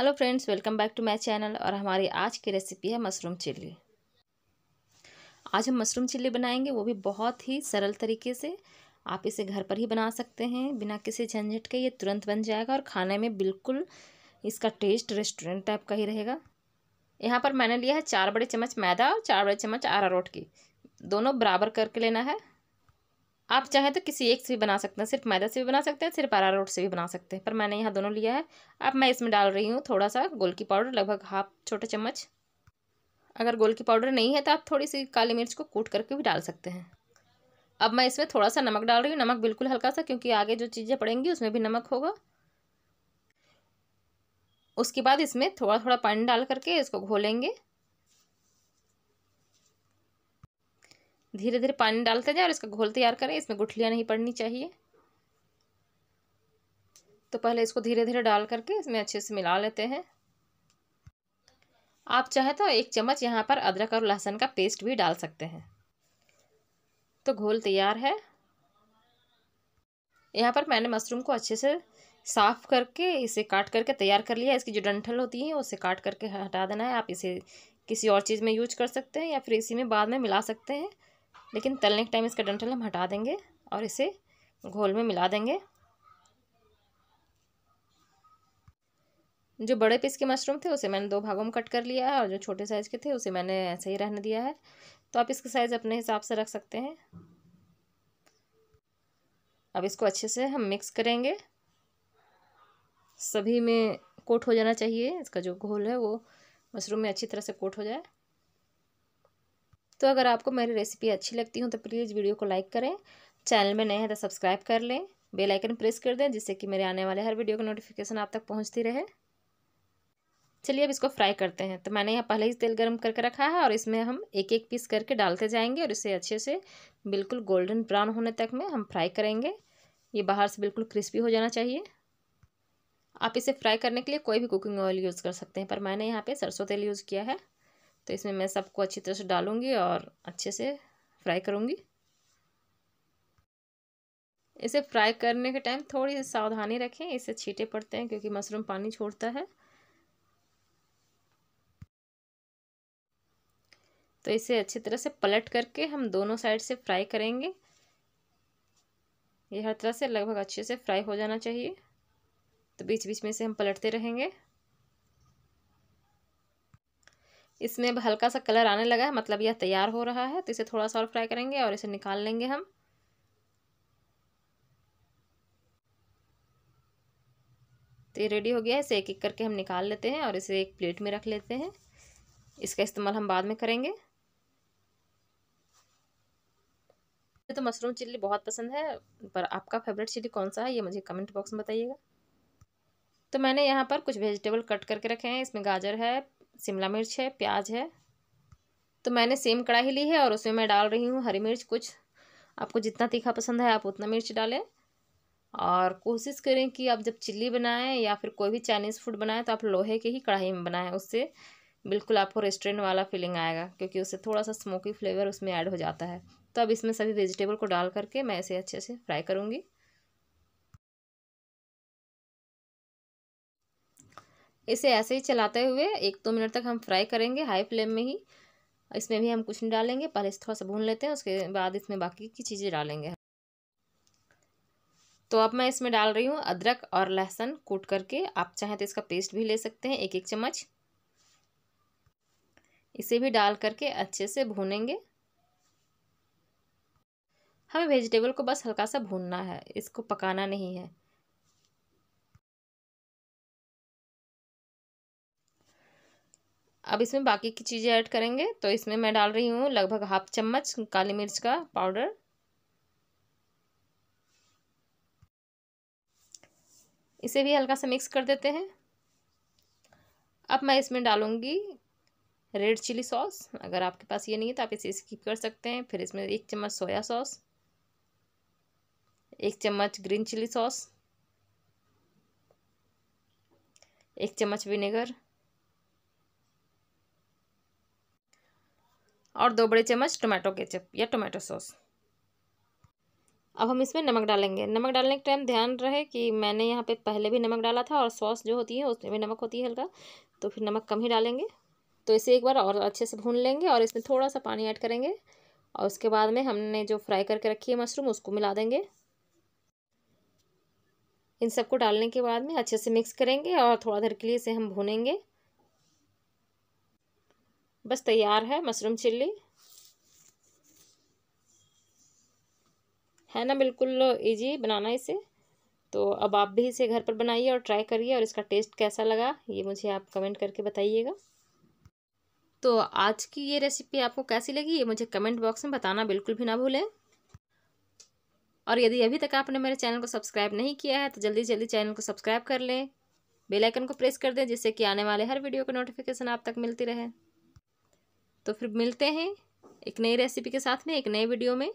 hello friends welcome back to my channel और हमारी आज की रेसिपी है मशरूम चिल्ली आज हम मशरूम चिल्ली बनाएंगे वो भी बहुत ही सरल तरीके से आप इसे घर पर ही बना सकते हैं बिना किसी झंझट के ये तुरंत बन जाएगा और खाने में बिल्कुल इसका टेस्ट रेस्टोरेंट टाइप का ही रहेगा यहाँ पर मैंने लिया है चार बड़े चम्मच मैदा और चार बड़े चम्मच आरा रोट की दोनों बराबर करके लेना है आप चाहें तो किसी एक से भी बना सकते हैं सिर्फ मैदा से भी बना सकते हैं सिर्फ अरारोट से भी बना सकते हैं पर मैंने यहाँ दोनों लिया है अब मैं इसमें डाल रही हूँ थोड़ा सा गोलकी पाउडर लगभग हाफ छोटे चम्मच अगर गोलकी पाउडर नहीं है तो आप थोड़ी सी काली मिर्च को कूट करके भी डाल सकते हैं अब मैं इसमें थोड़ा सा नमक डाल रही हूँ नमक बिल्कुल हल्का सा क्योंकि आगे जो चीज़ें पड़ेंगी उसमें भी नमक होगा उसके बाद इसमें थोड़ा थोड़ा पानी डाल करके इसको घोलेंगे धीरे धीरे पानी डालते जाए और इसका घोल तैयार करें इसमें गुठलियाँ नहीं पड़नी चाहिए तो पहले इसको धीरे धीरे डाल करके इसमें अच्छे से मिला लेते हैं आप चाहे तो एक चम्मच यहाँ पर अदरक और लहसुन का पेस्ट भी डाल सकते हैं तो घोल तैयार है यहाँ पर मैंने मशरूम को अच्छे से साफ़ करके इसे काट करके तैयार कर लिया इसकी जो डंठल होती है उसे काट करके हटा देना है आप इसे किसी और चीज़ में यूज कर सकते हैं या फिर इसी में बाद में मिला सकते हैं लेकिन तलने के टाइम इसका डंठल हम हटा देंगे और इसे घोल में मिला देंगे जो बड़े पीस के मशरूम थे उसे मैंने दो भागों में कट कर लिया है और जो छोटे साइज़ के थे उसे मैंने ऐसे ही रहने दिया है तो आप इसका साइज़ अपने हिसाब से रख सकते हैं अब इसको अच्छे से हम मिक्स करेंगे सभी में कोट हो जाना चाहिए इसका जो घोल है वो मशरूम में अच्छी तरह से कोट हो जाए तो अगर आपको मेरी रेसिपी अच्छी लगती हो तो प्लीज़ वीडियो को लाइक करें चैनल में नए हैं तो सब्सक्राइब कर लें बेल आइकन प्रेस कर दें जिससे कि मेरे आने वाले हर वीडियो का नोटिफिकेशन आप तक पहुंचती रहे चलिए अब इसको फ्राई करते हैं तो मैंने यहाँ पहले ही तेल गर्म करके रखा है और इसमें हम एक एक पीस करके डालते जाएंगे और इसे अच्छे से बिल्कुल गोल्डन ब्राउन होने तक में हम फ्राई करेंगे ये बाहर से बिल्कुल क्रिस्पी हो जाना चाहिए आप इसे फ्राई करने के लिए कोई भी कुकिंग ऑयल यूज़ कर सकते हैं पर मैंने यहाँ पे सरसों तेल यूज़ किया है तो इसमें मैं सबको अच्छी तरह से डालूंगी और अच्छे से फ्राई करूँगी इसे फ्राई करने के टाइम थोड़ी सी सावधानी रखें इसे छीटे पड़ते हैं क्योंकि मशरूम पानी छोड़ता है तो इसे अच्छी तरह से पलट करके हम दोनों साइड से फ्राई करेंगे ये हर तरह से लगभग अच्छे से फ्राई हो जाना चाहिए तो बीच बीच में इसे हम पलटते रहेंगे इसमें हल्का सा कलर आने लगा है मतलब यह तैयार हो रहा है तो इसे थोड़ा सा और फ्राई करेंगे और इसे निकाल लेंगे हम तो ये रेडी हो गया है इसे एक एक करके हम निकाल लेते हैं और इसे एक प्लेट में रख लेते हैं इसका इस्तेमाल हम बाद में करेंगे तो मशरूम चिल्ली बहुत पसंद है पर आपका फेवरेट चिल्ली कौन सा है ये मुझे कमेंट बॉक्स में बताइएगा तो मैंने यहाँ पर कुछ वेजिटेबल कट करके रखे हैं इसमें गाजर है शिमला मिर्च है प्याज है तो मैंने सेम कढ़ाई ली है और उसमें मैं डाल रही हूँ हरी मिर्च कुछ आपको जितना तीखा पसंद है आप उतना मिर्च डालें और कोशिश करें कि आप जब चिल्ली बनाएं या फिर कोई भी चाइनीज़ फूड बनाएं तो आप लोहे के ही कढ़ाई में बनाएं उससे बिल्कुल आपको रेस्टोरेंट वाला फीलिंग आएगा क्योंकि उससे थोड़ा सा स्मोकी फ्लेवर उसमें ऐड हो जाता है तो अब इसमें सभी वेजिटेबल को डाल करके मैं इसे अच्छे से फ्राई करूँगी इसे ऐसे ही चलाते हुए एक दो तो मिनट तक हम फ्राई करेंगे हाई फ्लेम में ही इसमें भी हम कुछ नहीं डालेंगे पहले इस थोड़ा सा भून लेते हैं उसके बाद इसमें बाकी की चीज़ें डालेंगे तो अब मैं इसमें डाल रही हूँ अदरक और लहसुन कूट करके आप चाहें तो इसका पेस्ट भी ले सकते हैं एक एक चम्मच इसे भी डाल करके अच्छे से भूनेंगे हमें वेजिटेबल को बस हल्का सा भूनना है इसको पकाना नहीं है अब इसमें बाकी की चीज़ें ऐड करेंगे तो इसमें मैं डाल रही हूँ लगभग हाफ चम्मच काली मिर्च का पाउडर इसे भी हल्का सा मिक्स कर देते हैं अब मैं इसमें डालूँगी रेड चिली सॉस अगर आपके पास ये नहीं है तो आप इसे स्किप कर सकते हैं फिर इसमें एक चम्मच सोया सॉस एक चम्मच ग्रीन चिली सॉस एक चम्मच विनेगर और दो बड़े चम्मच टोमेटो केचप या टोमेटो सॉस अब हम इसमें नमक डालेंगे नमक डालने के टाइम ध्यान रहे कि मैंने यहाँ पे पहले भी नमक डाला था और सॉस जो होती है उसमें भी नमक होती है हल्का तो फिर नमक कम ही डालेंगे तो इसे एक बार और अच्छे से भून लेंगे और इसमें थोड़ा सा पानी ऐड करेंगे और उसके बाद में हमने जो फ्राई करके रखी है मशरूम उसको मिला देंगे इन सबको डालने के बाद में अच्छे से मिक्स करेंगे और थोड़ा देर के लिए इसे हम भूनेंगे बस तैयार है मशरूम चिल्ली है ना बिल्कुल इजी बनाना इसे तो अब आप भी इसे घर पर बनाइए और ट्राई करिए और इसका टेस्ट कैसा लगा ये मुझे आप कमेंट करके बताइएगा तो आज की ये रेसिपी आपको कैसी लगी ये मुझे कमेंट बॉक्स में बताना बिल्कुल भी ना भूलें और यदि अभी तक आपने मेरे चैनल को सब्सक्राइब नहीं किया है तो जल्दी जल्दी चैनल को सब्सक्राइब कर लें बेल आइकन को प्रेस कर दें जिससे कि आने वाले हर वीडियो का नोटिफिकेशन आप तक मिलती रहे तो फिर मिलते हैं एक नई रेसिपी के साथ में एक नए वीडियो में